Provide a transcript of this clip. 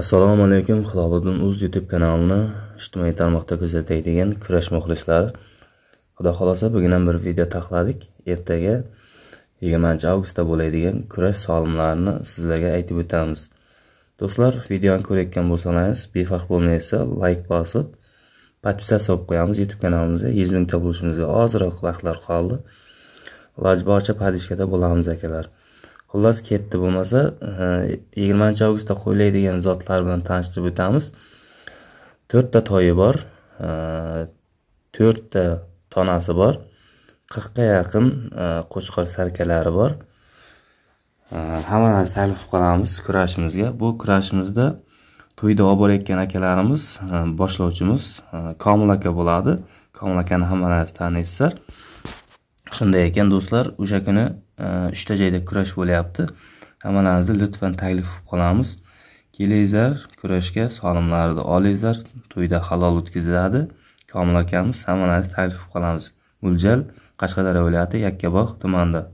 assalomu alaykum hiloliddin uz youtube kanalini ijtimoiy tarmoqda kuzatadigan kurash muxlislari xudo xohlasa bugun ham bir video taxladik ertaga yigirmanchi avgustda bo'ladigan kurash solimlarini sizlarga aytib o'tamiz do'stlar videoni ko'rayotgan bo'lsangiz befarq bo'lmaysa layk bosib подписаться bo'lib qo'yamiz youtube kanalimizga yuz mingta bo'lishimizga ozroq vaqtlar qoldi iloji boricha подписчикада bo'lamiz akalar xullas ketdi bo'lmasa yigirmanchi avgustda qo'yiladigan zotlar bilan tanishtirib o'tamiz to'rtta toyi bor to'rtta tonasi bor qirqqa yaqin qo'chqor sarkalari bor hammalarni taklif qilamiz kurashimizga bu kurashimizda to'yda olib borayotgan akalarimiz boshlovchimiz komil aka bo'ladi komil akani hammalaringiz taniysizlar shunday ekan do'stlar o'sha kuni e, uchta joyda kurash bo'lyapti hammalaringizni lutfan taklif qilib qolamiz kelinglar kurashga solimlarni olinglar to'yda halol o'tkaziladi komil akamiz hammalaringizni taklif qilib qolamiz mo'ljal qashqadaryo viloyati yakkabog' tumanida